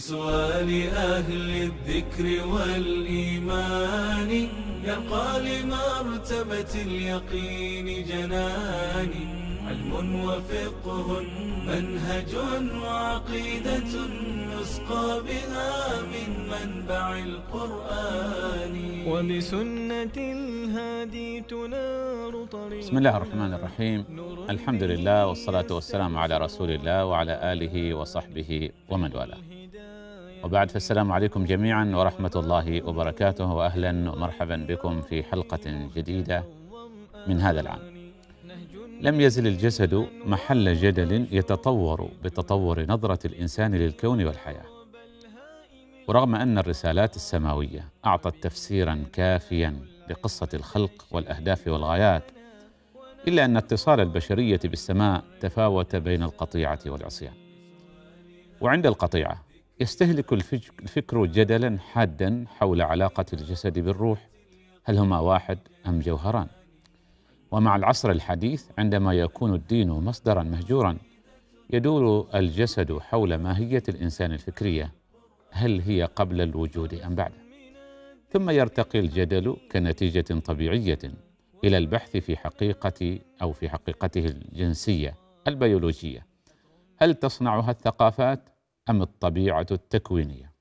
بسؤال أهل الذكر والإيمان يرقى لمرتبة اليقين جنان علم وفقه منهج وعقيدة نسقى بها من منبع القرآن وبسنة الهادي تنار طريق بسم الله الرحمن الرحيم الحمد لله والصلاة والسلام على رسول الله وعلى آله وصحبه ومن والاه وبعد فالسلام عليكم جميعا ورحمة الله وبركاته وأهلا ومرحبا بكم في حلقة جديدة من هذا العام لم يزل الجسد محل جدل يتطور بتطور نظرة الإنسان للكون والحياة ورغم أن الرسالات السماوية أعطت تفسيرا كافيا لقصة الخلق والأهداف والغايات إلا أن اتصال البشرية بالسماء تفاوت بين القطيعة والعصيان وعند القطيعة يستهلك الفكر جدلا حادا حول علاقة الجسد بالروح هل هما واحد أم جوهران ومع العصر الحديث عندما يكون الدين مصدرا مهجورا يدور الجسد حول ماهية الإنسان الفكرية هل هي قبل الوجود أم بعده ثم يرتقي الجدل كنتيجة طبيعية إلى البحث في حقيقة أو في حقيقته الجنسية البيولوجية هل تصنعها الثقافات أم الطبيعة التكوينية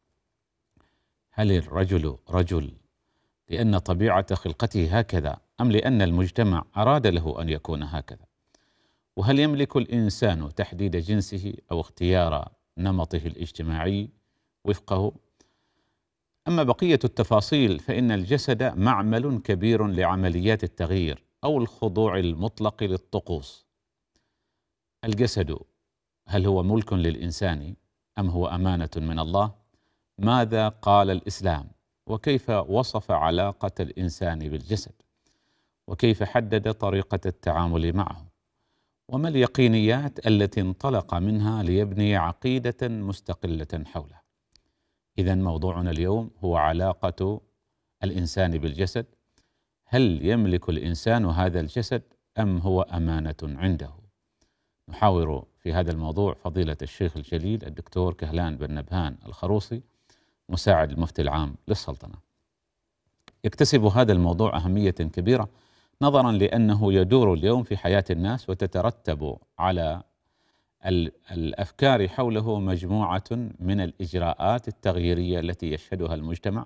هل الرجل رجل لأن طبيعة خلقته هكذا أم لأن المجتمع أراد له أن يكون هكذا وهل يملك الإنسان تحديد جنسه أو اختيار نمطه الاجتماعي وفقه أما بقية التفاصيل فإن الجسد معمل كبير لعمليات التغيير أو الخضوع المطلق للطقوس الجسد هل هو ملك للإنسان أم هو أمانة من الله؟ ماذا قال الإسلام؟ وكيف وصف علاقة الإنسان بالجسد؟ وكيف حدد طريقة التعامل معه؟ وما اليقينيات التي انطلق منها ليبني عقيدة مستقلة حوله؟ إذا موضوعنا اليوم هو علاقة الإنسان بالجسد هل يملك الإنسان هذا الجسد أم هو أمانة عنده؟ نحاور في هذا الموضوع فضيلة الشيخ الجليل الدكتور كهلان بن نبهان الخروصي مساعد المفتي العام للسلطنة يكتسب هذا الموضوع أهمية كبيرة نظرا لأنه يدور اليوم في حياة الناس وتترتب على الأفكار حوله مجموعة من الإجراءات التغييرية التي يشهدها المجتمع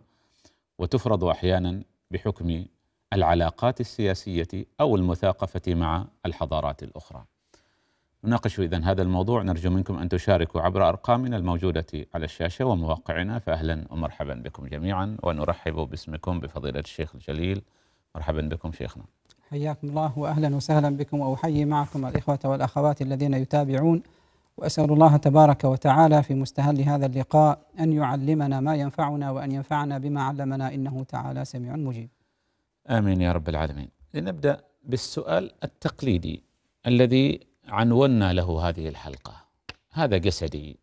وتفرض أحيانا بحكم العلاقات السياسية أو المثاقفة مع الحضارات الأخرى نناقش إذا هذا الموضوع نرجو منكم أن تشاركوا عبر أرقامنا الموجودة على الشاشة ومواقعنا فأهلا ومرحبا بكم جميعا ونرحب باسمكم بفضيلة الشيخ الجليل مرحبا بكم شيخنا حياكم الله وأهلا وسهلا بكم وأحيي معكم الإخوة والأخوات الذين يتابعون وأسأل الله تبارك وتعالى في مستهل هذا اللقاء أن يعلمنا ما ينفعنا وأن ينفعنا بما علمنا إنه تعالى سميع مجيب آمين يا رب العالمين لنبدأ بالسؤال التقليدي الذي عنونا له هذه الحلقة هذا جسدي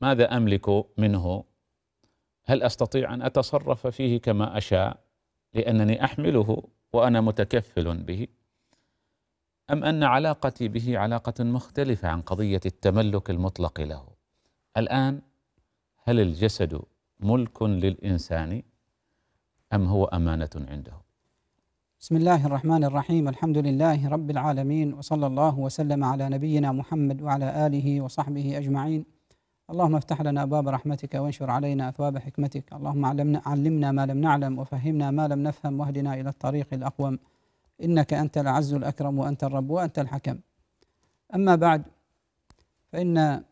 ماذا أملك منه هل أستطيع أن أتصرف فيه كما أشاء لأنني أحمله وأنا متكفل به أم أن علاقتي به علاقة مختلفة عن قضية التملك المطلق له الآن هل الجسد ملك للإنسان أم هو أمانة عنده بسم الله الرحمن الرحيم الحمد لله رب العالمين وصلى الله وسلم على نبينا محمد وعلى آله وصحبه أجمعين اللهم افتح لنا باب رحمتك وانشر علينا أثواب حكمتك اللهم علمنا, علمنا ما لم نعلم وفهمنا ما لم نفهم واهدنا إلى الطريق الأقوم إنك أنت العز الأكرم وأنت الرب وأنت الحكم أما بعد فإن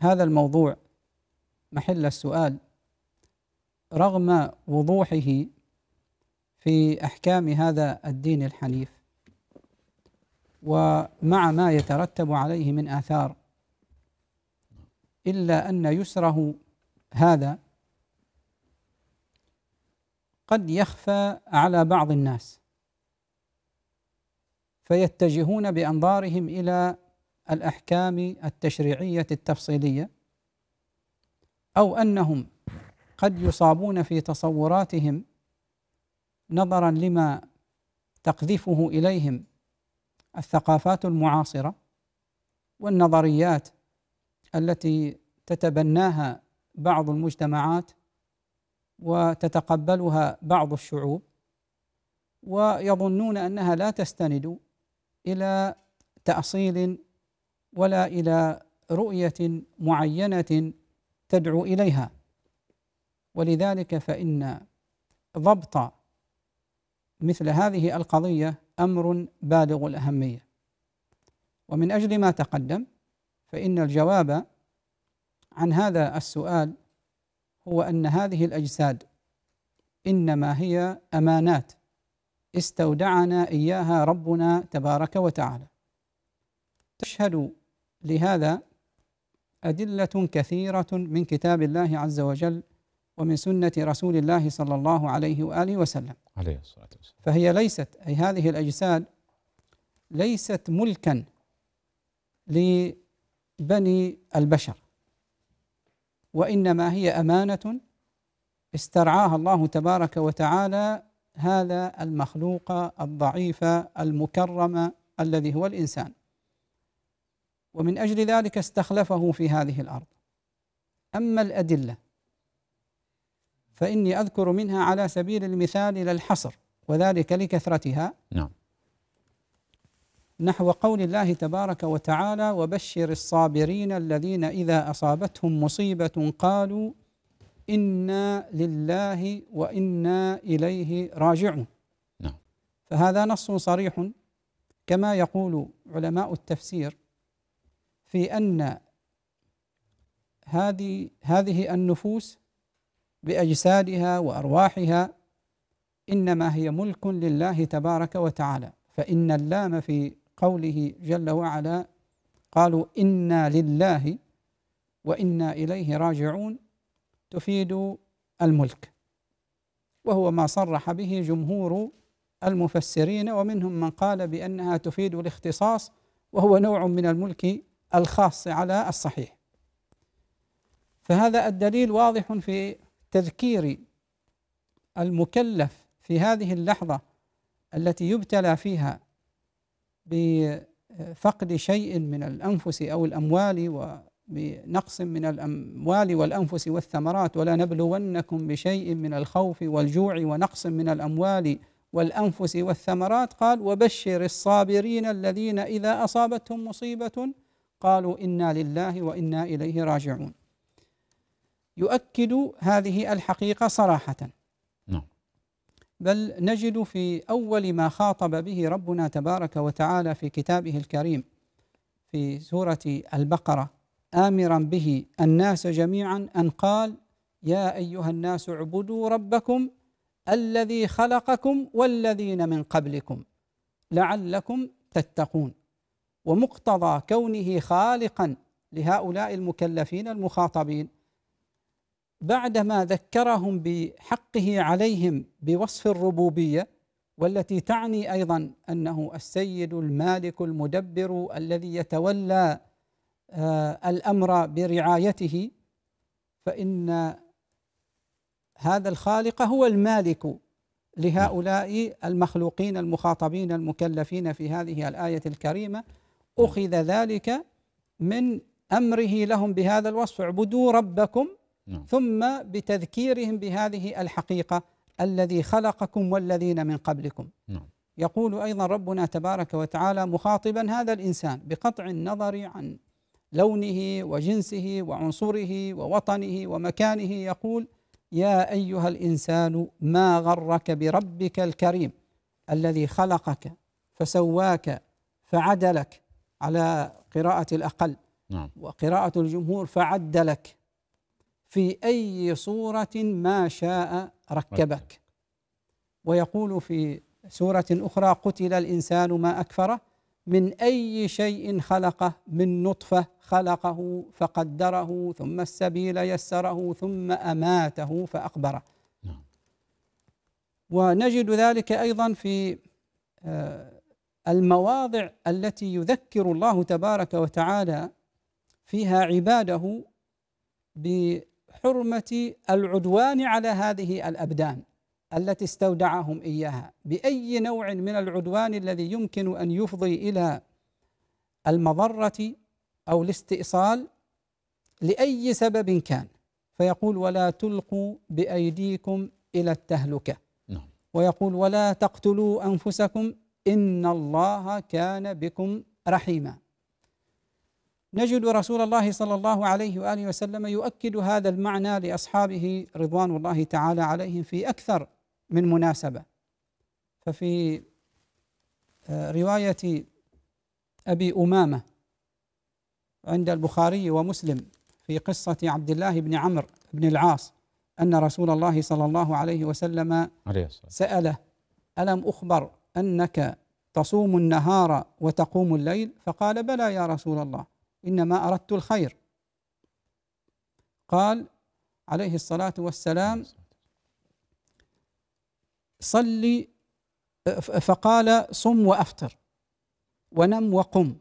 هذا الموضوع محل السؤال رغم وضوحه في أحكام هذا الدين الحنيف ومع ما يترتب عليه من آثار إلا أن يسره هذا قد يخفى على بعض الناس فيتجهون بأنظارهم إلى الأحكام التشريعية التفصيلية أو أنهم قد يصابون في تصوراتهم نظرا لما تقذفه اليهم الثقافات المعاصره والنظريات التي تتبناها بعض المجتمعات وتتقبلها بعض الشعوب ويظنون انها لا تستند الى تاصيل ولا الى رؤيه معينه تدعو اليها ولذلك فان ضبط مثل هذه القضية أمر بالغ الأهمية ومن أجل ما تقدم فإن الجواب عن هذا السؤال هو أن هذه الأجساد إنما هي أمانات استودعنا إياها ربنا تبارك وتعالى تشهد لهذا أدلة كثيرة من كتاب الله عز وجل ومن سنة رسول الله صلى الله عليه وآله وسلم عليه الصلاة والسلام فهي ليست أي هذه الأجساد ليست ملكا لبني البشر وإنما هي أمانة استرعاها الله تبارك وتعالى هذا المخلوق الضعيف المكرم الذي هو الإنسان ومن أجل ذلك استخلفه في هذه الأرض أما الأدلة فإني أذكر منها على سبيل المثال إلى الحصر وذلك لكثرتها نعم نحو قول الله تبارك وتعالى وبشر الصابرين الذين إذا أصابتهم مصيبة قالوا إنا لله وإنا إليه راجعون نعم فهذا نص صريح كما يقول علماء التفسير في أن هذه هذه النفوس باجسادها وارواحها انما هي ملك لله تبارك وتعالى فان اللام في قوله جل وعلا قالوا انا لله وانا اليه راجعون تفيد الملك وهو ما صرح به جمهور المفسرين ومنهم من قال بانها تفيد الاختصاص وهو نوع من الملك الخاص على الصحيح فهذا الدليل واضح في تذكير المكلف في هذه اللحظة التي يبتلى فيها بفقد شيء من الأنفس أو الأموال وبنقص من الأموال والأنفس والثمرات ولا نبلونكم بشيء من الخوف والجوع ونقص من الأموال والأنفس والثمرات قال وبشر الصابرين الذين إذا أصابتهم مصيبة قالوا إنا لله وإنا إليه راجعون يؤكد هذه الحقيقة صراحة نعم بل نجد في أول ما خاطب به ربنا تبارك وتعالى في كتابه الكريم في سورة البقرة آمرا به الناس جميعا أن قال يا أيها الناس اعبدوا ربكم الذي خلقكم والذين من قبلكم لعلكم تتقون ومقتضى كونه خالقا لهؤلاء المكلفين المخاطبين بعدما ذكرهم بحقه عليهم بوصف الربوبيه والتي تعني ايضا انه السيد المالك المدبر الذي يتولى آه، الامر برعايته فان هذا الخالق هو المالك لهؤلاء المخلوقين المخاطبين المكلفين في هذه الايه الكريمه اخذ ذلك من امره لهم بهذا الوصف اعبدوا ربكم نعم. ثم بتذكيرهم بهذه الحقيقة الذي خلقكم والذين من قبلكم نعم. يقول أيضا ربنا تبارك وتعالى مخاطبا هذا الإنسان بقطع النظر عن لونه وجنسه وعنصره ووطنه ومكانه يقول يا أيها الإنسان ما غرك بربك الكريم الذي خلقك فسواك فعدلك على قراءة الأقل نعم. وقراءة الجمهور فعدلك في أي صورة ما شاء ركبك ويقول في سورة أخرى قتل الإنسان ما أكفره من أي شيء خلقه من نطفة خلقه فقدره ثم السبيل يسره ثم أماته فأقبره نعم. ونجد ذلك أيضا في آه، المواضع التي يذكر الله تبارك وتعالى فيها عباده ب حرمه العدوان على هذه الابدان التي استودعهم اياها باي نوع من العدوان الذي يمكن ان يفضي الى المضره او الاستئصال لاي سبب كان فيقول ولا تلقوا بايديكم الى التهلكه نعم. ويقول ولا تقتلوا انفسكم ان الله كان بكم رحيما نجد رسول الله صلى الله عليه واله وسلم يؤكد هذا المعنى لاصحابه رضوان الله تعالى عليهم في اكثر من مناسبه ففي آه، روايه ابي امامه عند البخاري ومسلم في قصه عبد الله بن عمرو بن العاص ان رسول الله صلى الله عليه وسلم ساله الم اخبر انك تصوم النهار وتقوم الليل فقال بلى يا رسول الله انما اردت الخير قال عليه الصلاه والسلام صلي فقال صم وافطر ونم وقم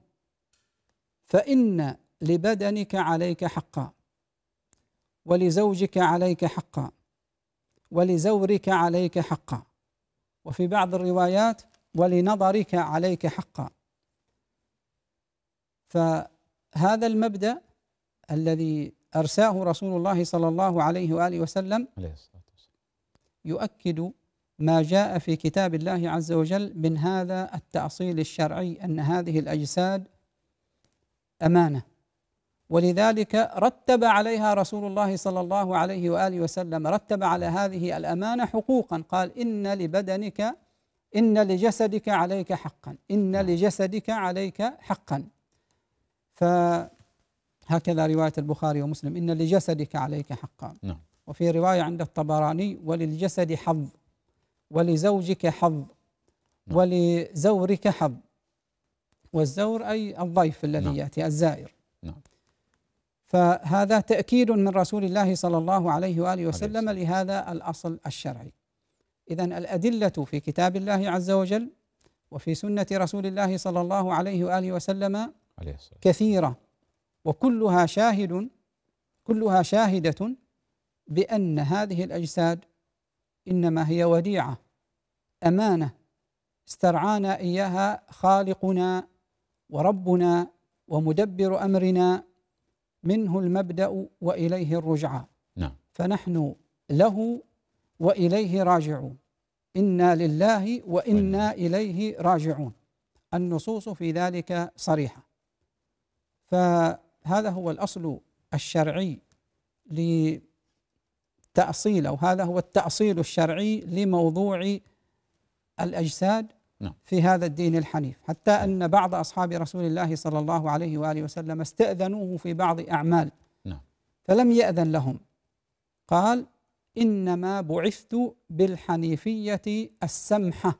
فان لبدنك عليك حقا ولزوجك عليك حقا ولزورك عليك حقا وفي بعض الروايات ولنظرك عليك حقا ف هذا المبدا الذي ارساه رسول الله صلى الله عليه واله وسلم يؤكد ما جاء في كتاب الله عز وجل من هذا التاصيل الشرعي ان هذه الاجساد امانه ولذلك رتب عليها رسول الله صلى الله عليه واله وسلم رتب على هذه الامانه حقوقا قال ان لبدنك ان لجسدك عليك حقا ان نعم. لجسدك عليك حقا فهكذا رواية البخاري ومسلم إن لجسدك عليك حقا نعم. وفي رواية عند الطبراني وللجسد حظ ولزوجك حظ نعم. ولزورك حظ والزور أي الضيف الذي نعم. يأتي الزائر نعم. فهذا تأكيد من رسول الله صلى الله عليه وآله وسلم عليه لهذا الأصل الشرعي إذا الأدلة في كتاب الله عز وجل وفي سنة رسول الله صلى الله عليه وآله وسلم عليه الصلاة كثيرة وكلها شاهد كلها شاهدة بأن هذه الأجساد إنما هي وديعة أمانة استرعانا إياها خالقنا وربنا ومدبر أمرنا منه المبدأ وإليه الرجعة نعم. فنحن له وإليه راجعون إنا لله وإنا إليه راجعون النصوص في ذلك صريحة فهذا هو الأصل الشرعي لتأصيل أو هذا هو التأصيل الشرعي لموضوع الأجساد نعم. في هذا الدين الحنيف حتى نعم. أن بعض أصحاب رسول الله صلى الله عليه وآله وسلم استأذنوه في بعض أعمال نعم. فلم يأذن لهم قال إنما بعثت بالحنيفية السمحة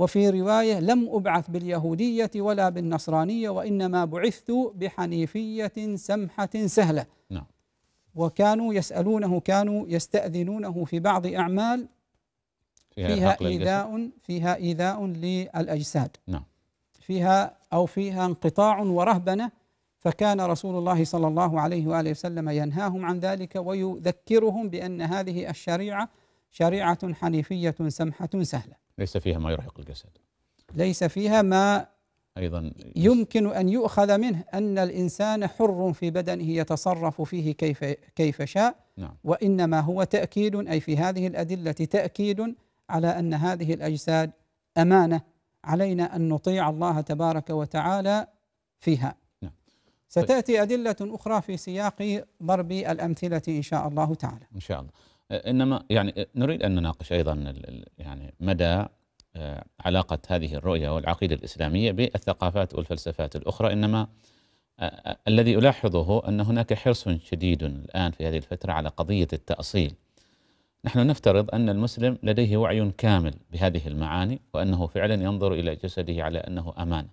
وفي روايه لم ابعث باليهوديه ولا بالنصرانيه وانما بعثت بحنيفيه سمحه سهله نعم وكانوا يسالونه كانوا يستاذنونه في بعض اعمال فيها, ايذاء فيها ايذاء للاجساد نعم فيها او فيها انقطاع ورهبنه فكان رسول الله صلى الله عليه واله وسلم ينهاهم عن ذلك ويذكرهم بان هذه الشريعه شريعه حنيفيه سمحه سهله ليس فيها ما يرهق الجسد ليس فيها ما أيضا يمكن أن يؤخذ منه أن الإنسان حر في بدنه يتصرف فيه كيف كيف شاء نعم. وإنما هو تأكيد أي في هذه الأدلة تأكيد على أن هذه الأجساد أمانة علينا أن نطيع الله تبارك وتعالى فيها نعم. ستأتي أدلة أخرى في سياق ضرب الأمثلة إن شاء الله تعالى إن شاء الله آه، انما يعني آه، نريد ان نناقش ايضا يعني مدى آه، علاقه هذه الرؤيه والعقيده الاسلاميه بالثقافات والفلسفات الاخرى انما الذي ألاحظه أن هناك حرص شديد الآن في هذه الفترة على قضية التأصيل نحن نفترض أن المسلم لديه وعي كامل بهذه المعاني وأنه فعلا ينظر إلى جسده على أنه أمانة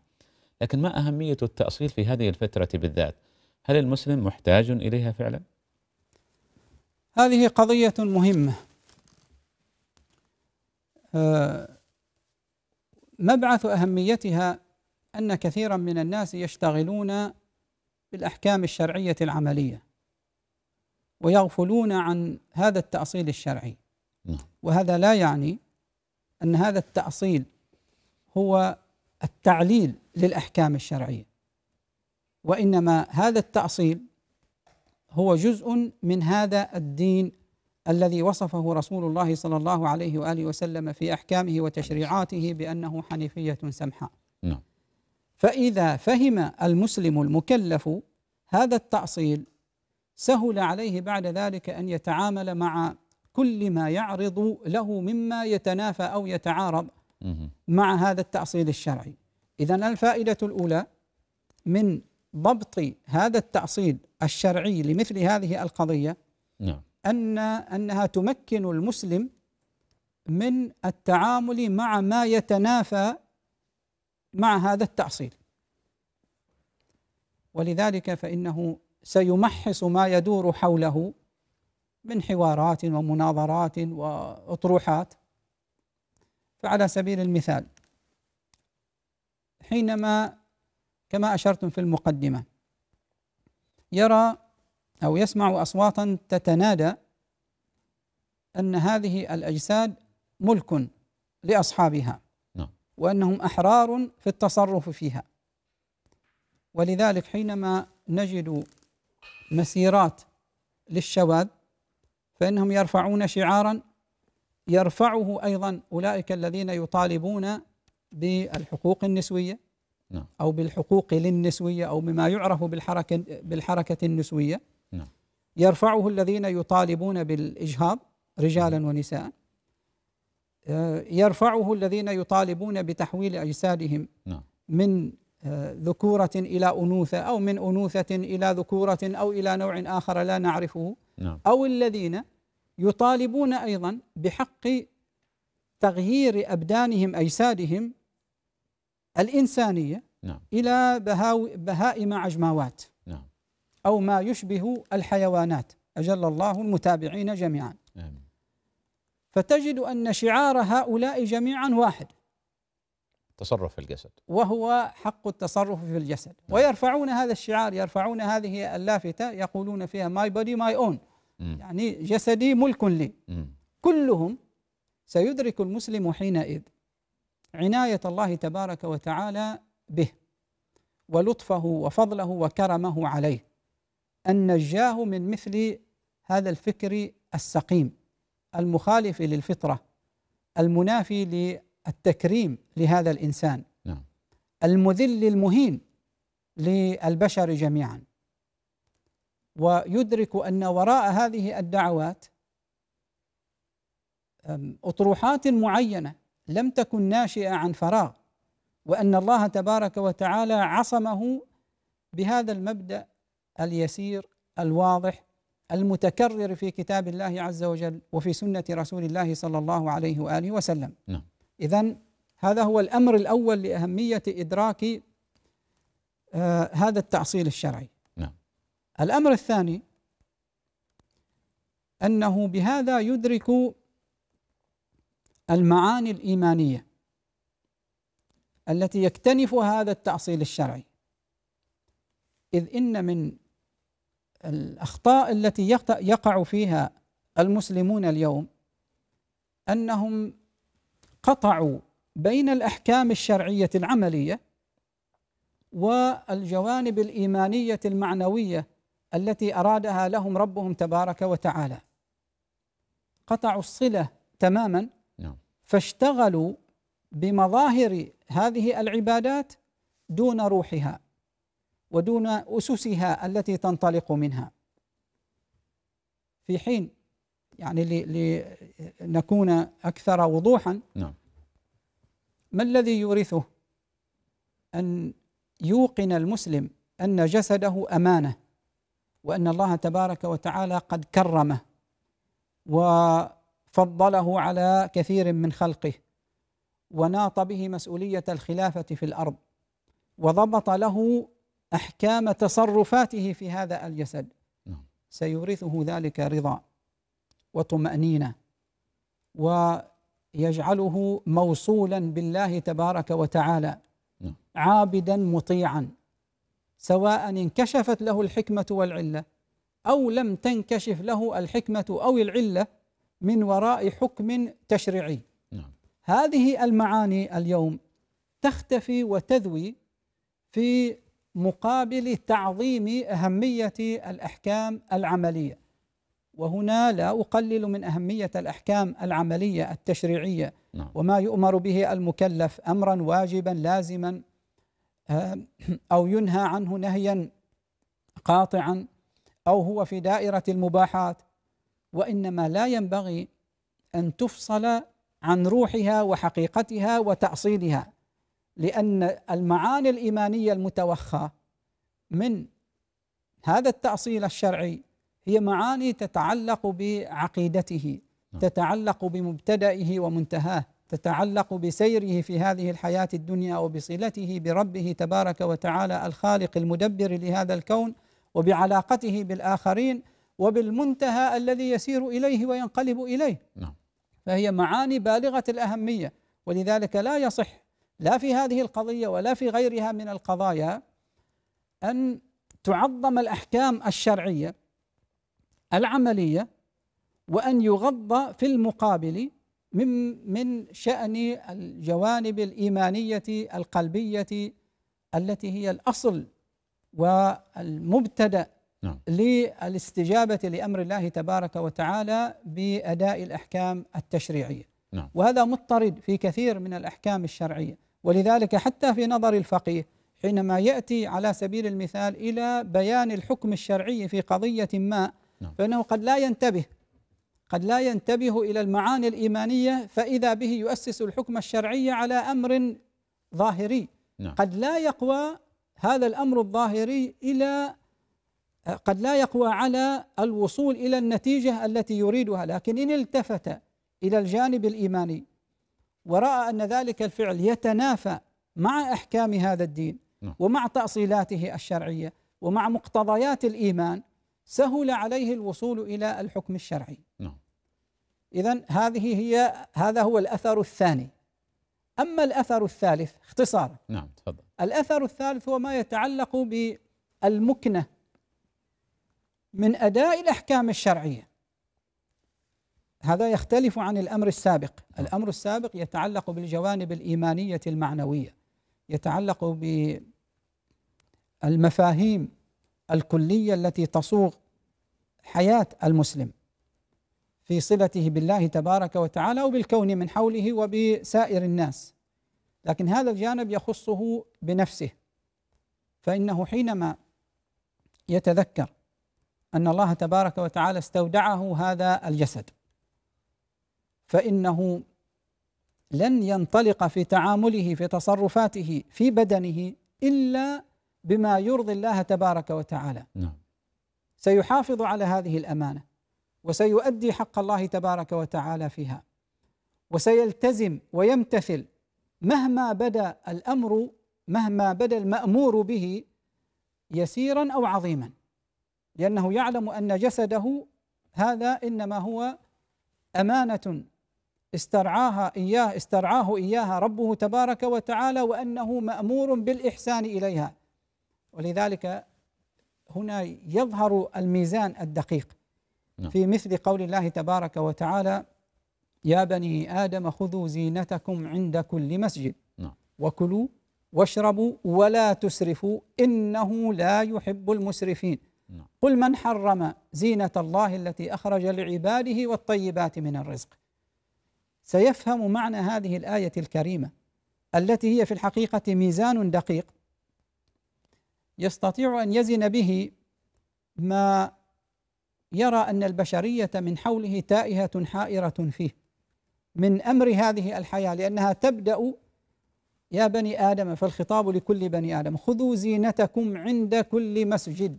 لكن ما أهمية التأصيل في هذه الفترة بالذات؟ هل المسلم محتاج إليها فعلا؟ هذه قضية مهمة آه، مبعث أهميتها أن كثيرا من الناس يشتغلون بالأحكام الشرعية العملية ويغفلون عن هذا التأصيل الشرعي نعم. وهذا لا يعني أن هذا التأصيل هو التعليل للأحكام الشرعية وإنما هذا التأصيل هو جزء من هذا الدين الذي وصفه رسول الله صلى الله عليه واله وسلم في احكامه وتشريعاته بانه حنيفيه سمحاء. نعم. فاذا فهم المسلم المكلف هذا التاصيل سهل عليه بعد ذلك ان يتعامل مع كل ما يعرض له مما يتنافى او يتعارض مع هذا التاصيل الشرعي. اذا الفائده الاولى من ضبط هذا التاصيل الشرعي لمثل هذه القضية نعم. أن أنها تمكن المسلم من التعامل مع ما يتنافى مع هذا التأصيل ولذلك فإنه سيمحص ما يدور حوله من حوارات ومناظرات وأطروحات فعلى سبيل المثال حينما كما أشرتم في المقدمة يرى أو يسمع أصواتا تتنادى أن هذه الأجساد ملك لأصحابها نعم. وأنهم أحرار في التصرف فيها ولذلك حينما نجد مسيرات للشواذ فإنهم يرفعون شعارا يرفعه أيضا أولئك الذين يطالبون بالحقوق النسوية نعم. أو بالحقوق للنسوية أو بما يعرف بالحركة, بالحركة النسوية نعم. يرفعه الذين يطالبون بالإجهاض رجالا نعم. ونساء آه، يرفعه الذين يطالبون بتحويل أجسادهم نعم. من آه، ذكورة إلى أنوثة أو من أنوثة إلى ذكورة أو إلى نوع آخر لا نعرفه نعم. أو الذين يطالبون أيضا بحق تغيير أبدانهم أجسادهم الإنسانية نعم. إلى بهائم عجماوات نعم. أو ما يشبه الحيوانات أجل الله المتابعين جميعا آمين. فتجد أن شعار هؤلاء جميعا واحد تصرف في الجسد وهو حق التصرف في الجسد نعم. ويرفعون هذا الشعار يرفعون هذه اللافتة يقولون فيها ماي بودي ماي اون يعني جسدي ملك لي كلهم سيدرك المسلم حينئذ عنايه الله تبارك وتعالى به ولطفه وفضله وكرمه عليه ان نجاه من مثل هذا الفكر السقيم المخالف للفطره المنافي للتكريم لهذا الانسان نعم. المذل المهين للبشر جميعا ويدرك ان وراء هذه الدعوات اطروحات معينه لم تكن ناشئه عن فراغ وان الله تبارك وتعالى عصمه بهذا المبدا اليسير الواضح المتكرر في كتاب الله عز وجل وفي سنه رسول الله صلى الله عليه واله وسلم. نعم. اذا هذا هو الامر الاول لاهميه ادراك آه هذا التاصيل الشرعي. نعم. الامر الثاني انه بهذا يدرك المعاني الايمانيه التي يكتنف هذا التاصيل الشرعي اذ ان من الاخطاء التي يقع فيها المسلمون اليوم انهم قطعوا بين الاحكام الشرعيه العمليه والجوانب الايمانيه المعنويه التي ارادها لهم ربهم تبارك وتعالى قطعوا الصله تماما فاشتغلوا بمظاهر هذه العبادات دون روحها ودون اسسها التي تنطلق منها في حين يعني لنكون اكثر وضوحا نعم ما الذي يورثه ان يوقن المسلم ان جسده امانه وان الله تبارك وتعالى قد كرمه و فضله على كثير من خلقه وناط به مسؤوليه الخلافه في الارض وضبط له احكام تصرفاته في هذا الجسد نعم. سيورثه ذلك رضا وطمانينه ويجعله موصولا بالله تبارك وتعالى نعم. عابدا مطيعا سواء انكشفت له الحكمه والعله او لم تنكشف له الحكمه او العله من وراء حكم تشريعي نعم. هذه المعاني اليوم تختفي وتذوي في مقابل تعظيم أهمية الأحكام العملية وهنا لا أقلل من أهمية الأحكام العملية التشريعية نعم. وما يؤمر به المكلف أمرا واجبا لازما آه، أو ينهى عنه نهيا قاطعا أو هو في دائرة المباحات وانما لا ينبغي ان تفصل عن روحها وحقيقتها وتاصيلها لان المعاني الايمانيه المتوخاه من هذا التاصيل الشرعي هي معاني تتعلق بعقيدته نعم. تتعلق بمبتدئه ومنتهاه تتعلق بسيره في هذه الحياه الدنيا وبصلته بربه تبارك وتعالى الخالق المدبر لهذا الكون وبعلاقته بالاخرين وبالمنتهى الذي يسير اليه وينقلب اليه نعم فهي معاني بالغه الاهميه ولذلك لا يصح لا في هذه القضيه ولا في غيرها من القضايا ان تعظم الاحكام الشرعيه العمليه وان يغض في المقابل من من شان الجوانب الايمانيه القلبيه التي هي الاصل والمبتدا نعم. للاستجابة لأمر الله تبارك وتعالى بأداء الأحكام التشريعية نعم. وهذا مضطرد في كثير من الأحكام الشرعية ولذلك حتى في نظر الفقيه حينما يأتي على سبيل المثال إلى بيان الحكم الشرعي في قضية ما نعم. فإنه قد لا ينتبه قد لا ينتبه إلى المعاني الإيمانية فإذا به يؤسس الحكم الشرعي على أمر ظاهري نعم. قد لا يقوى هذا الأمر الظاهري إلى قد لا يقوى على الوصول الى النتيجه التي يريدها لكن ان التفت الى الجانب الايماني وراى ان ذلك الفعل يتنافى مع احكام هذا الدين نعم. ومع تاصيلاته الشرعيه ومع مقتضيات الايمان سهل عليه الوصول الى الحكم الشرعي. نعم. اذا هذه هي هذا هو الاثر الثاني. اما الاثر الثالث اختصارا. نعم تفضل. الاثر الثالث هو ما يتعلق بالمكنه من أداء الأحكام الشرعية هذا يختلف عن الأمر السابق الأمر السابق يتعلق بالجوانب الإيمانية المعنوية يتعلق بالمفاهيم الكلية التي تصوغ حياة المسلم في صلته بالله تبارك وتعالى وبالكون من حوله وبسائر الناس لكن هذا الجانب يخصه بنفسه فإنه حينما يتذكر أن الله تبارك وتعالى استودعه هذا الجسد فإنه لن ينطلق في تعامله في تصرفاته في بدنه إلا بما يرضي الله تبارك وتعالى نعم. سيحافظ على هذه الأمانة وسيؤدي حق الله تبارك وتعالى فيها وسيلتزم ويمتثل مهما بدا الامر مهما بدا المامور به يسيرا او عظيما لأنه يعلم أن جسده هذا إنما هو أمانة استرعاها إياه استرعاه إياها ربه تبارك وتعالى وأنه مأمور بالإحسان إليها ولذلك هنا يظهر الميزان الدقيق نعم. في مثل قول الله تبارك وتعالى يا بني آدم خذوا زينتكم عند كل مسجد نعم. وكلوا واشربوا ولا تسرفوا إنه لا يحب المسرفين نعم. قل من حرم زينة الله التي أخرج لعباده والطيبات من الرزق سيفهم معنى هذه الآية الكريمة التي هي في الحقيقة ميزان دقيق يستطيع أن يزن به ما يرى أن البشرية من حوله تائهة حائرة فيه من أمر هذه الحياة لأنها تبدأ يا بني آدم فالخطاب لكل بني آدم خذوا زينتكم عند كل مسجد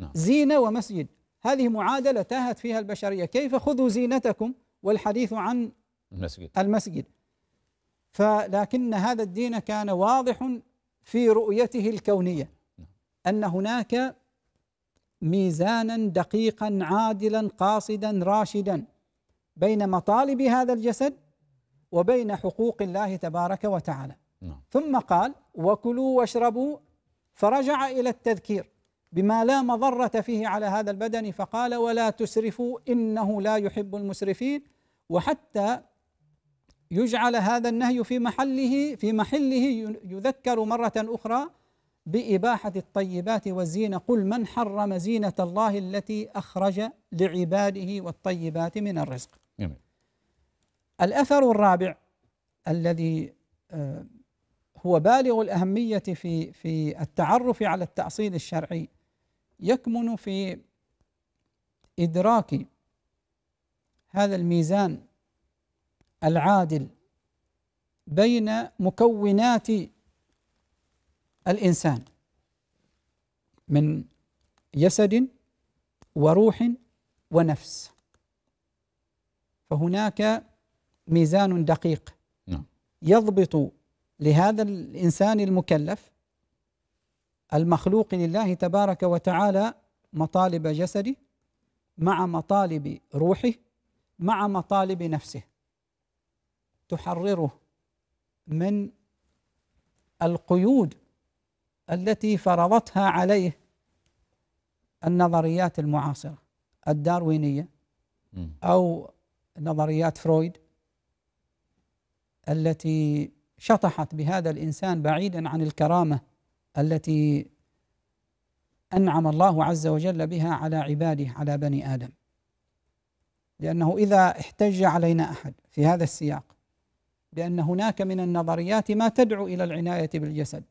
نعم. زينة ومسجد هذه معادلة تاهت فيها البشرية كيف خذوا زينتكم والحديث عن المسجد المسجد فلكن هذا الدين كان واضح في رؤيته الكونية نعم. أن هناك ميزانا دقيقا عادلا قاصدا راشدا بين مطالب هذا الجسد وبين حقوق الله تبارك وتعالى نعم. ثم قال وكلوا واشربوا فرجع إلى التذكير بما لا مضرة فيه على هذا البدن فقال ولا تسرفوا إنه لا يحب المسرفين وحتى يجعل هذا النهي في محله في محله يذكر مرة أخرى بإباحة الطيبات والزينة قل من حرم زينة الله التي أخرج لعباده والطيبات من الرزق جميل. الأثر الرابع الذي آه، هو بالغ الأهمية في في التعرف على التأصيل الشرعي يكمن في إدراك هذا الميزان العادل بين مكونات الإنسان من جسد وروح ونفس فهناك ميزان دقيق نعم. يضبط لهذا الإنسان المكلف المخلوق لله تبارك وتعالى مطالب جسده مع مطالب روحه مع مطالب نفسه تحرره من القيود التي فرضتها عليه النظريات المعاصره الداروينيه او نظريات فرويد التي شطحت بهذا الانسان بعيدا عن الكرامه التي انعم الله عز وجل بها على عباده على بني ادم لانه اذا احتج علينا احد في هذا السياق بان هناك من النظريات ما تدعو الى العنايه بالجسد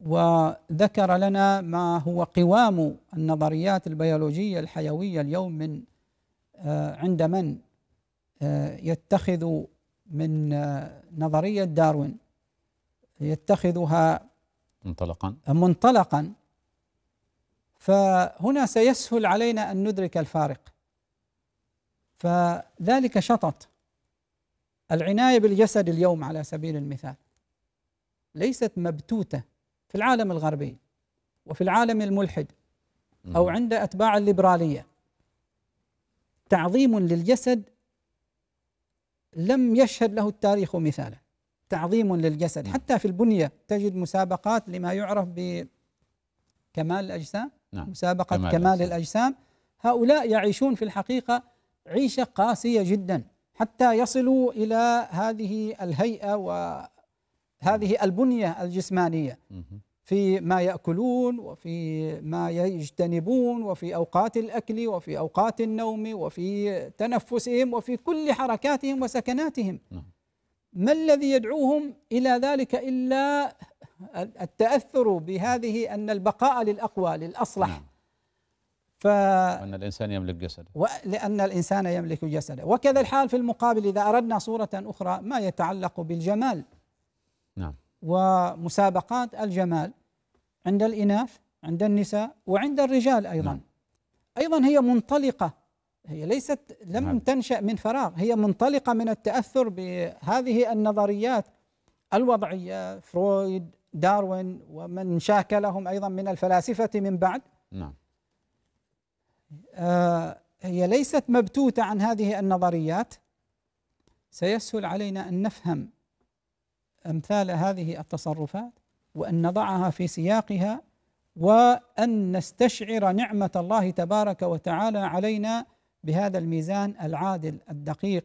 وذكر لنا ما هو قوام النظريات البيولوجيه الحيويه اليوم من آه، عند من آه، يتخذ من آه، نظريه داروين يتخذها منطلقا منطلقا فهنا سيسهل علينا ان ندرك الفارق فذلك شطط العنايه بالجسد اليوم على سبيل المثال ليست مبتوته في العالم الغربي وفي العالم الملحد او عند اتباع الليبراليه تعظيم للجسد لم يشهد له التاريخ مثالا تعظيم للجسد حتى في البنية تجد مسابقات لما يعرف بكمال الأجسام نعم. مسابقة كمال, كمال الأجسام. الأجسام هؤلاء يعيشون في الحقيقة عيشة قاسية جدا حتى يصلوا إلى هذه الهيئة وهذه البنية الجسمانية في ما يأكلون وفي ما يجتنبون وفي أوقات الأكل وفي أوقات النوم وفي تنفسهم وفي كل حركاتهم وسكناتهم نعم. ما الذي يدعوهم الى ذلك الا التاثر بهذه ان البقاء للاقوى للاصلح نعم. ف وان الانسان يملك جسده و... لان الانسان يملك جسده وكذا الحال في المقابل اذا اردنا صوره اخرى ما يتعلق بالجمال نعم ومسابقات الجمال عند الاناث عند النساء وعند الرجال ايضا نعم. ايضا هي منطلقه هي ليست لم نعم. تنشأ من فراغ هي منطلقة من التأثر بهذه النظريات الوضعية فرويد داروين ومن شاكلهم أيضا من الفلاسفة من بعد نعم آه هي ليست مبتوتة عن هذه النظريات سيسهل علينا أن نفهم أمثال هذه التصرفات وأن نضعها في سياقها وأن نستشعر نعمة الله تبارك وتعالى علينا بهذا الميزان العادل الدقيق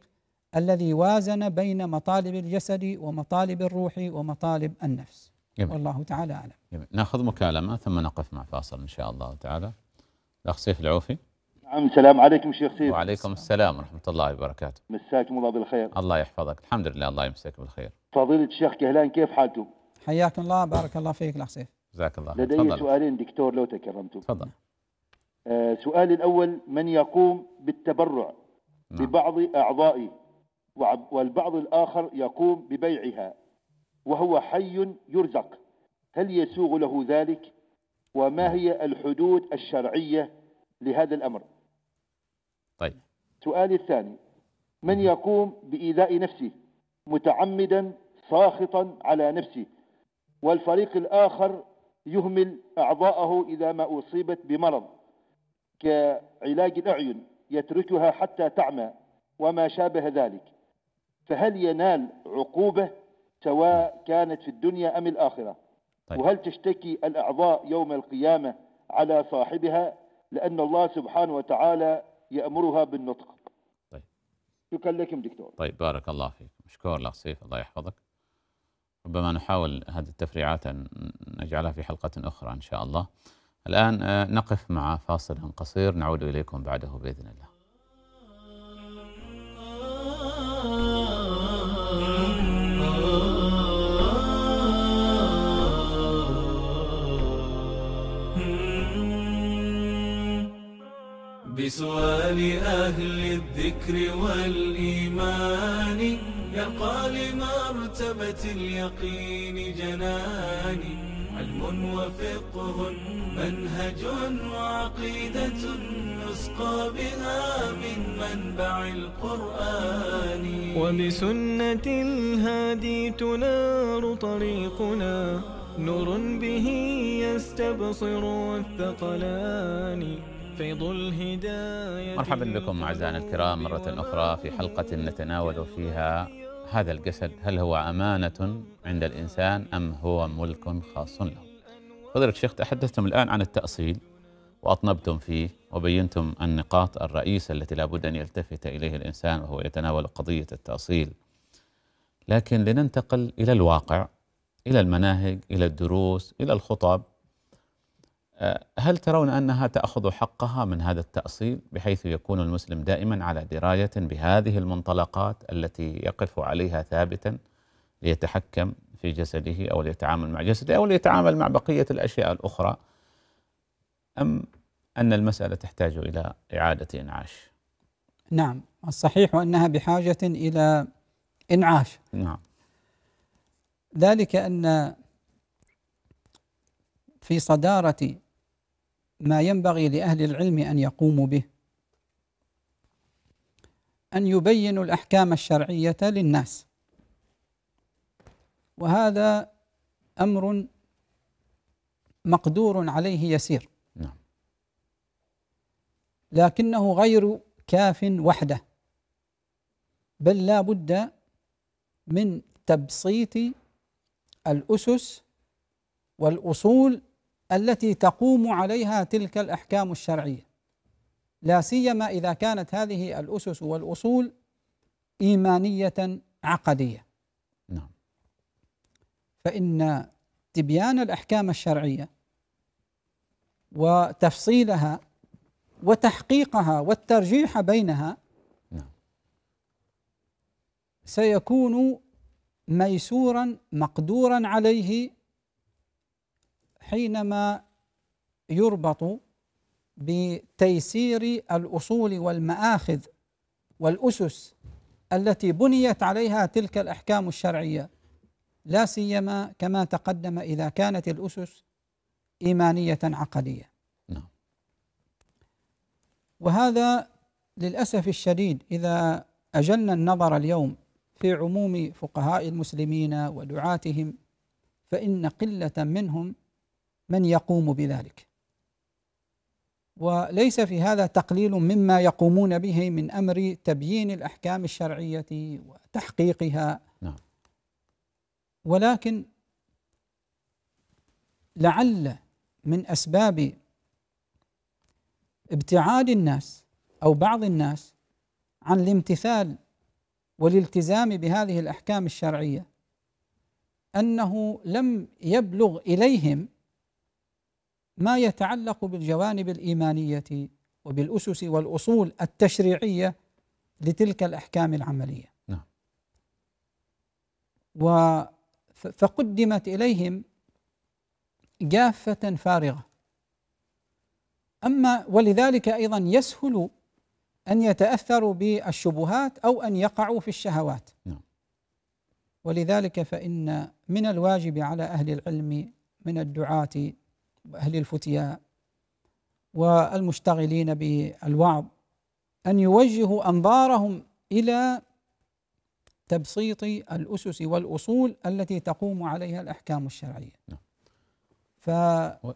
الذي وازن بين مطالب الجسد ومطالب الروح ومطالب النفس جميل. والله تعالى أعلم جميل. نأخذ مكالمة ثم نقف مع فاصل إن شاء الله تعالى الأخ سيف العوفي نعم السلام عليكم شيخ سيف وعليكم السلام ورحمة الله وبركاته مساكم الله بالخير الله يحفظك الحمد لله الله يمسك بالخير فضيلة الشيخ كهلان كيف حالكم؟ حياكم الله بارك الله فيك الأخ سيف جزاك الله لدي سؤالين دكتور لو تكرمتم تفضل آه، سؤالي الأول من يقوم بالتبرع نعم. ببعض أعضائه والبعض الآخر يقوم ببيعها وهو حي يرزق هل يسوغ له ذلك وما هي الحدود الشرعية لهذا الأمر طيب سؤالي الثاني من يقوم بإيذاء نفسه متعمدا ساخطا على نفسه والفريق الآخر يهمل أعضاءه إذا ما أصيبت بمرض كعلاج الأعين يتركها حتى تعمى وما شابه ذلك فهل ينال عقوبة سواء كانت في الدنيا أم الآخرة طيب. وهل تشتكي الأعضاء يوم القيامة على صاحبها لأن الله سبحانه وتعالى يأمرها بالنطق طيب شكرا لكم دكتور طيب بارك الله فيك مشكور لك سيف الله يحفظك ربما نحاول هذه التفريعات أن نجعلها في حلقة أخرى إن شاء الله الآن آه، نقف مع فاصل قصير نعود إليكم بعده بإذن الله بسؤال أهل الذكر والإيمان قال لمرتبة اليقين جناني علم وفقه منهج وعقيدة نسقى بها من منبع القرآن وبسنة الهادي تنار طريقنا نور به يستبصر الثقلان فيض الهداية مرحبا بكم أعزائنا الكرام مرة أخرى في حلقة نتناول فيها هذا الجسد هل هو أمانة عند الإنسان أم هو ملك خاص له فضلك شيخ تحدثتم الآن عن التأصيل وأطنبتم فيه وبينتم النقاط الرئيسة التي لابد أن يلتفت إليه الإنسان وهو يتناول قضية التأصيل لكن لننتقل إلى الواقع إلى المناهج إلى الدروس إلى الخطب آه، هل ترون أنها تأخذ حقها من هذا التأصيل بحيث يكون المسلم دائما على دراية بهذه المنطلقات التي يقف عليها ثابتا ليتحكم في جسده أو ليتعامل مع جسده أو ليتعامل مع بقية الأشياء الأخرى أم أن المسألة تحتاج إلى إعادة إنعاش نعم الصحيح أنها بحاجة إلى إنعاش نعم ذلك أن في صدارة ما ينبغي لأهل العلم أن يقوموا به أن يبينوا الأحكام الشرعية للناس وهذا أمر مقدور عليه يسير نعم. لكنه غير كاف وحده بل لا بد من تبسيط الأسس والأصول التي تقوم عليها تلك الاحكام الشرعيه لا سيما اذا كانت هذه الاسس والاصول ايمانيه عقديه نعم فان تبيان الاحكام الشرعيه وتفصيلها وتحقيقها والترجيح بينها نعم. سيكون ميسورا مقدورا عليه حينما يربط بتيسير الاصول والمآخذ والاسس التي بنيت عليها تلك الاحكام الشرعيه لا سيما كما تقدم اذا كانت الاسس ايمانيه عقديه. نعم. وهذا للاسف الشديد اذا اجلنا النظر اليوم في عموم فقهاء المسلمين ودعاتهم فان قله منهم من يقوم بذلك وليس في هذا تقليل مما يقومون به من امر تبيين الاحكام الشرعيه وتحقيقها نعم. ولكن لعل من اسباب ابتعاد الناس او بعض الناس عن الامتثال والالتزام بهذه الاحكام الشرعيه انه لم يبلغ اليهم ما يتعلق بالجوانب الإيمانية وبالأسس والأصول التشريعية لتلك الأحكام العملية نعم. فقدمت إليهم جافة فارغة أما ولذلك أيضا يسهل أن يتأثروا بالشبهات أو أن يقعوا في الشهوات نعم. ولذلك فإن من الواجب على أهل العلم من الدعاة أهل الفتيا والمشتغلين بالوعظ أن يوجهوا أنظارهم إلى تبسيط الأسس والأصول التي تقوم عليها الأحكام الشرعية نعم. فهذه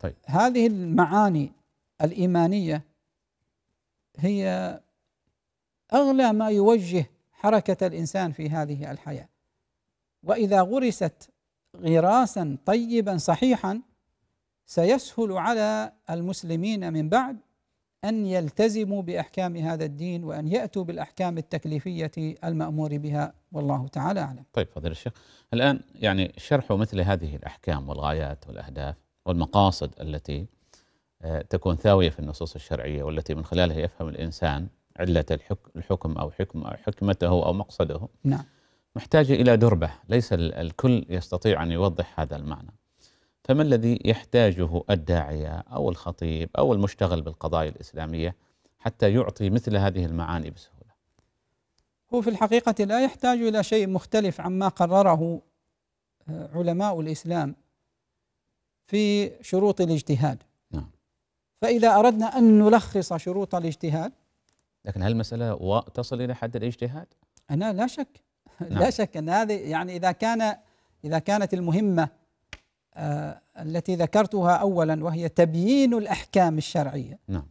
طيب. المعاني الإيمانية هي أغلى ما يوجه حركة الإنسان في هذه الحياة وإذا غرست غراسا طيبا صحيحا سيسهل على المسلمين من بعد أن يلتزموا بأحكام هذا الدين وأن يأتوا بالأحكام التكليفية المأمور بها والله تعالى أعلم طيب فضيلة الشيخ الآن يعني شرح مثل هذه الأحكام والغايات والأهداف والمقاصد التي آه، تكون ثاوية في النصوص الشرعية والتي من خلالها يفهم الإنسان علة الحكم أو حكم أو حكمته أو مقصده نعم محتاجة إلى دربة ليس الكل يستطيع أن يوضح هذا المعنى فما الذي يحتاجه الداعية أو الخطيب أو المشتغل بالقضايا الإسلامية حتى يعطي مثل هذه المعاني بسهولة هو في الحقيقة لا يحتاج إلى شيء مختلف عما قرره آه، علماء الإسلام في شروط الاجتهاد نعم. فإذا أردنا أن نلخص شروط الاجتهاد لكن هل المسألة تصل إلى حد الاجتهاد؟ أنا لا شك نعم. لا شك أن هذه يعني إذا كان إذا كانت المهمة آه، التي ذكرتها اولا وهي تبيين الاحكام الشرعيه نعم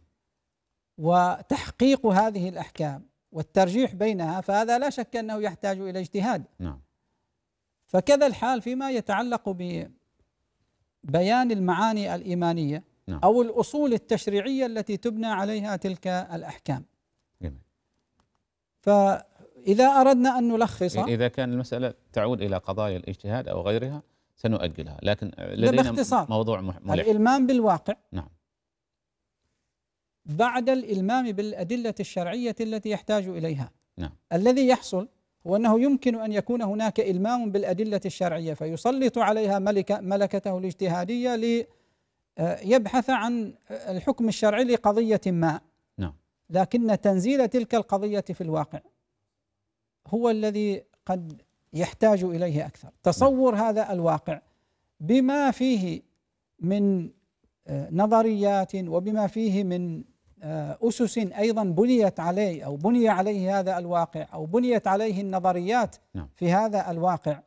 وتحقيق هذه الاحكام والترجيح بينها فهذا لا شك انه يحتاج الى اجتهاد نعم فكذا الحال فيما يتعلق ببيان المعاني الايمانيه نعم او الاصول التشريعيه التي تبنى عليها تلك الاحكام جميل فاذا اردنا ان نلخص اذا كان المساله تعود الى قضايا الاجتهاد او غيرها سنؤجلها لكن لدينا باختصار موضوع ملح الإلمام بالواقع نعم بعد الإلمام بالأدلة الشرعية التي يحتاج إليها نعم الذي يحصل هو أنه يمكن أن يكون هناك إلمام بالأدلة الشرعية فيسلط عليها ملكة ملكته الاجتهادية ليبحث آه، عن الحكم الشرعي لقضية ما نعم لكن تنزيل تلك القضية في الواقع هو الذي قد يحتاج اليه اكثر تصور نعم. هذا الواقع بما فيه من آه، نظريات وبما فيه من آه، اسس ايضا بنيت عليه او بني عليه هذا الواقع او بنيت عليه النظريات نعم. في هذا الواقع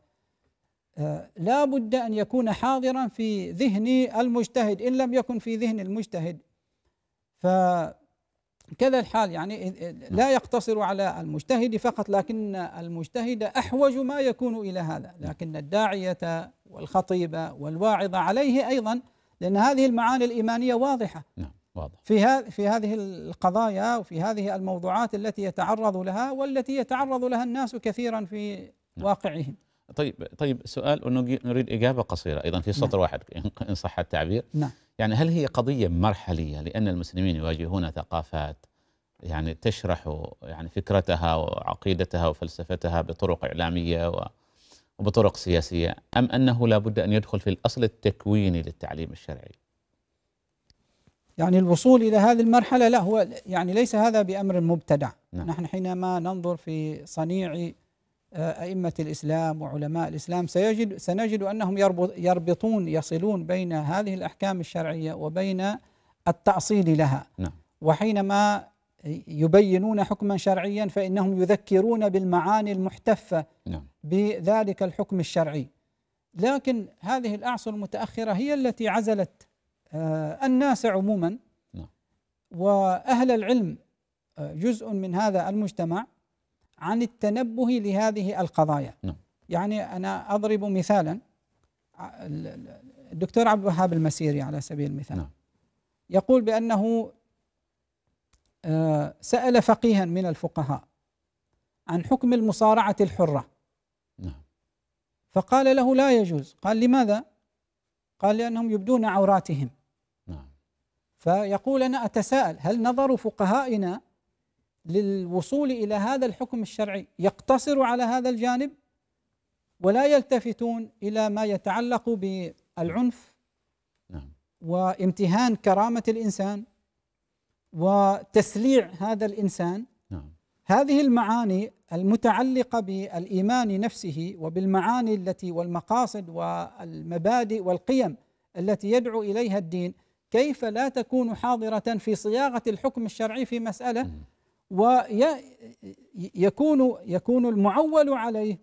آه، لا بد ان يكون حاضرا في ذهن المجتهد ان لم يكن في ذهن المجتهد ف كذا الحال يعني لا نعم. يقتصر على المجتهد فقط لكن المجتهد احوج ما يكون الى هذا نعم. لكن الداعيه والخطيب والواعظ عليه ايضا لان هذه المعاني الايمانيه واضحه نعم واضح في في هذه القضايا وفي هذه الموضوعات التي يتعرض لها والتي يتعرض لها الناس كثيرا في نعم. واقعهم طيب طيب سؤال ونريد اجابه قصيره ايضا في سطر نعم. واحد ان صح التعبير نعم. يعني هل هي قضيه مرحليه لان المسلمين يواجهون ثقافات يعني تشرح يعني فكرتها وعقيدتها وفلسفتها بطرق اعلاميه و وبطرق سياسيه ام انه لابد ان يدخل في الاصل التكويني للتعليم الشرعي؟ يعني الوصول الى هذه المرحله لا هو يعني ليس هذا بامر مبتدع نعم. نحن حينما ننظر في صنيع أئمة الإسلام وعلماء الإسلام سيجد سنجد أنهم يربطون يصلون بين هذه الأحكام الشرعية وبين التأصيل لها نعم. وحينما يبينون حكما شرعيا فإنهم يذكرون بالمعاني المحتفة نعم. بذلك الحكم الشرعي لكن هذه الأعصر المتأخرة هي التي عزلت آه، الناس عموما نعم. وأهل العلم آه، جزء من هذا المجتمع عن التنبه لهذه القضايا نعم. يعني أنا أضرب مثالا الدكتور عبد الوهاب المسيري على سبيل المثال نعم. يقول بأنه آه، سأل فقيها من الفقهاء عن حكم المصارعة الحرة نعم. فقال له لا يجوز قال لماذا قال لأنهم يبدون عوراتهم نعم. فيقول أنا أتساءل هل نظر فقهائنا للوصول الى هذا الحكم الشرعي يقتصر على هذا الجانب ولا يلتفتون الى ما يتعلق بالعنف نعم. وامتهان كرامه الانسان وتسليع هذا الانسان نعم. هذه المعاني المتعلقه بالايمان نفسه وبالمعاني التي والمقاصد والمبادئ والقيم التي يدعو اليها الدين كيف لا تكون حاضره في صياغه الحكم الشرعي في مساله ويكون يكون المعول عليه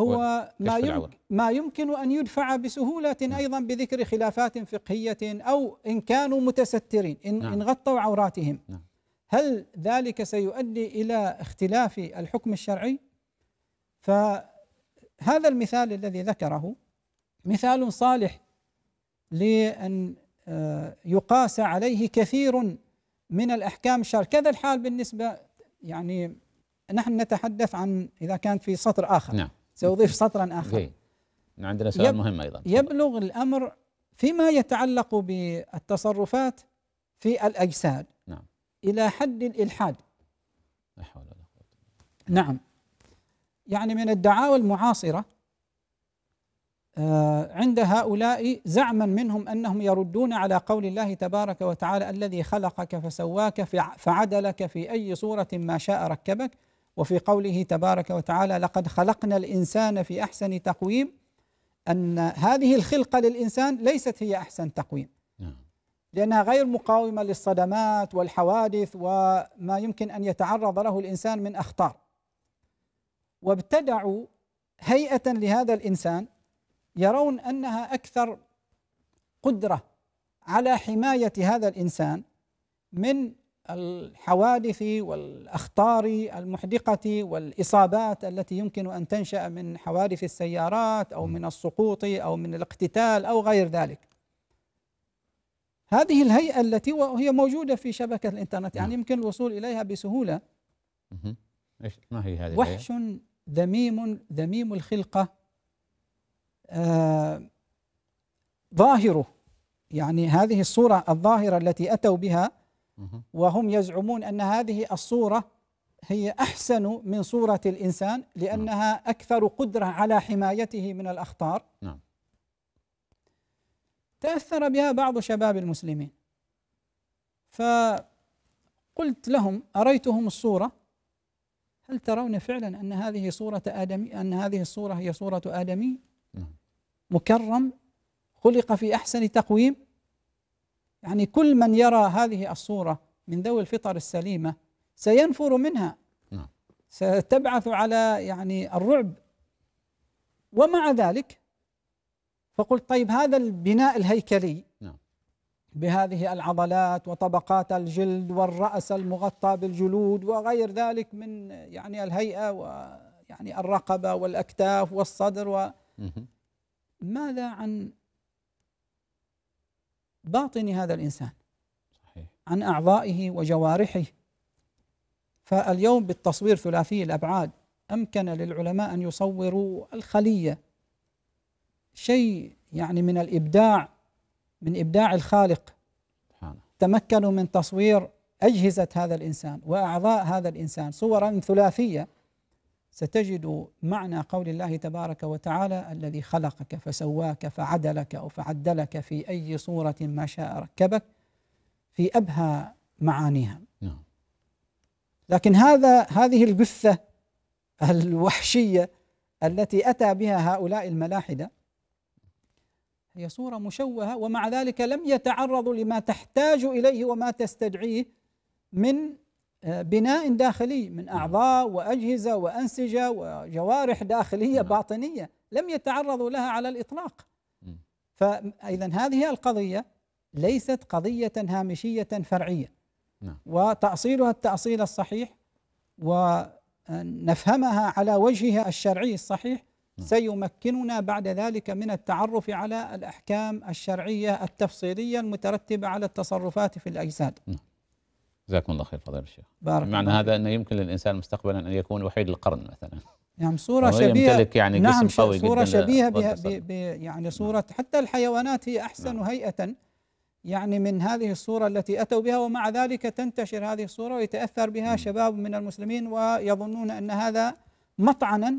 هو ما يمكن ما يمكن ان يدفع بسهوله نعم. ايضا بذكر خلافات فقهيه او ان كانوا متسترين ان نعم. ان غطوا عوراتهم نعم. هل ذلك سيؤدي الى اختلاف الحكم الشرعي؟ فهذا المثال الذي ذكره مثال صالح لان آه، يقاس عليه كثير من الأحكام الشرع كذا الحال بالنسبة يعني نحن نتحدث عن إذا كان في سطر آخر نعم سأضيف سطرا آخر جي. إيه. عندنا سؤال مهم أيضا يبلغ الأمر فيما يتعلق بالتصرفات في الأجساد نعم إلى حد الإلحاد لا حول ولا قوة نعم يعني من الدعاوى المعاصرة آه، عند هؤلاء زعما منهم انهم يردون على قول الله تبارك وتعالى الذي خلقك فسواك فعدلك في اي صوره ما شاء ركبك وفي قوله تبارك وتعالى لقد خلقنا الانسان في احسن تقويم ان هذه الخلقه للانسان ليست هي احسن تقويم نعم. لانها غير مقاومه للصدمات والحوادث وما يمكن ان يتعرض له الانسان من اخطار وابتدعوا هيئه لهذا الانسان يرون انها اكثر قدره على حمايه هذا الانسان من الحوادث والاخطار المحدقه والاصابات التي يمكن ان تنشا من حوادث السيارات او من السقوط او من الاقتتال او غير ذلك. هذه الهيئه التي وهي موجوده في شبكه الانترنت يعني يمكن الوصول اليها بسهوله. ايش ما هي هذه؟ وحش ذميم ذميم الخلقه آه، ظاهره يعني هذه الصورة الظاهرة التي أتوا بها وهم يزعمون أن هذه الصورة هي أحسن من صورة الإنسان لأنها نعم. أكثر قدرة على حمايته من الأخطار نعم تأثر بها بعض شباب المسلمين فقلت لهم أريتهم الصورة هل ترون فعلا أن هذه صورة آدمي أن هذه الصورة هي صورة آدمي مكرم خلق في احسن تقويم يعني كل من يرى هذه الصوره من ذوي الفطر السليمه سينفر منها ستبعث على يعني الرعب ومع ذلك فقلت طيب هذا البناء الهيكلي نعم. بهذه العضلات وطبقات الجلد والرأس المغطى بالجلود وغير ذلك من يعني الهيئة ويعني الرقبة والأكتاف والصدر و ماذا عن باطن هذا الانسان صحيح. عن اعضائه وجوارحه فاليوم بالتصوير ثلاثي الابعاد امكن للعلماء ان يصوروا الخليه شيء يعني من الابداع من ابداع الخالق تمكنوا من تصوير اجهزه هذا الانسان واعضاء هذا الانسان صورا ثلاثيه ستجد معنى قول الله تبارك وتعالى الذي خلقك فسواك فعدلك او فعدلك في اي صوره ما شاء ركبك في ابهى معانيها. نعم. لكن هذا هذه الجثه الوحشيه التي اتى بها هؤلاء الملاحده هي صوره مشوهه ومع ذلك لم يتعرضوا لما تحتاج اليه وما تستدعيه من آه، بناء داخلي من نعم. اعضاء واجهزه وانسجه وجوارح داخليه نعم. باطنيه لم يتعرضوا لها على الاطلاق. فاذا هذه القضيه ليست قضيه هامشيه فرعيه. نعم. وتاصيلها التاصيل الصحيح ونفهمها آه، على وجهها الشرعي الصحيح سيمكننا بعد ذلك من التعرف على الاحكام الشرعيه التفصيليه المترتبه على التصرفات في الاجساد. جزاكم الله خير فضيلة الشيخ بارك معنى هذا أنه يمكن للإنسان مستقبلا أن يكون وحيد القرن مثلا نعم صورة شبيهة يعني نعم قوي صورة شبيهة بها بي بي يعني نعم. صورة حتى الحيوانات هي أحسن نعم. هيئة يعني من هذه الصورة التي أتوا بها ومع ذلك تنتشر هذه الصورة ويتأثر بها نعم. شباب من المسلمين ويظنون أن هذا مطعنا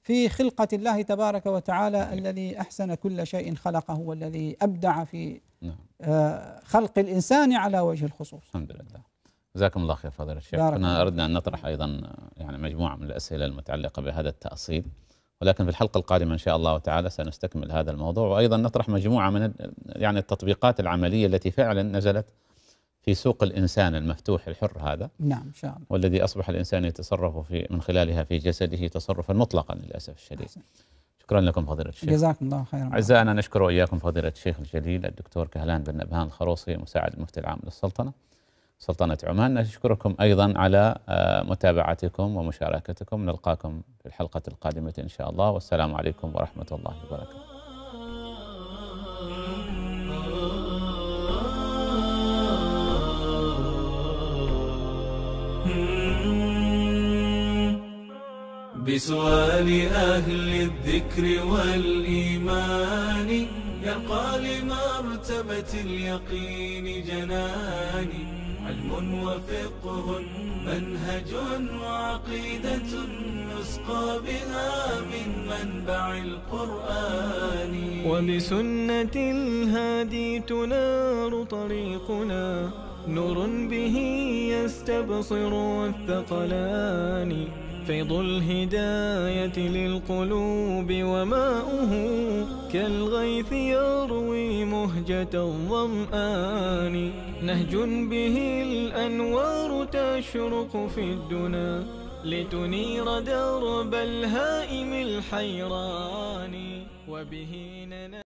في خلقة الله تبارك وتعالى نعم. الذي أحسن كل شيء خلقه والذي أبدع في نعم. آه، خلق الإنسان على وجه الخصوص الحمد لله جزاكم الله خير فضيلة الشيخ أنا أردنا أن نطرح أيضا يعني مجموعة من الأسئلة المتعلقة بهذا التأصيل ولكن في الحلقة القادمة إن شاء الله تعالى سنستكمل هذا الموضوع وأيضا نطرح مجموعة من يعني التطبيقات العملية التي فعلا نزلت في سوق الإنسان المفتوح الحر هذا نعم إن شاء الله والذي أصبح الإنسان يتصرف في من خلالها في جسده تصرفا مطلقا للأسف الشديد حسن. شكرا لكم فضيلة الشيخ جزاكم الله خيرا أعزائنا نشكر وإياكم فضيلة الشيخ الجليل الدكتور كهلان بن أبهان الخروصي مساعد المفتي العام للسلطنة سلطنة عمان نشكركم أيضا على آه، متابعتكم ومشاركتكم نلقاكم في الحلقة القادمة إن شاء الله والسلام عليكم ورحمة الله وبركاته بسؤال أهل الذكر والإيمان قال لمرتبة اليقين جناني علم وفقه منهج وعقيدة نسقى بها من منبع القرآن وبسنة الهادي تنار طريقنا نور به يستبصر الثقلان فيض الهداية للقلوب وماؤه كالغيث يروي مهجة الظمآن نهج به الأنوار تشرق في الدنا لتنير درب الهائم الحيران وبه ننا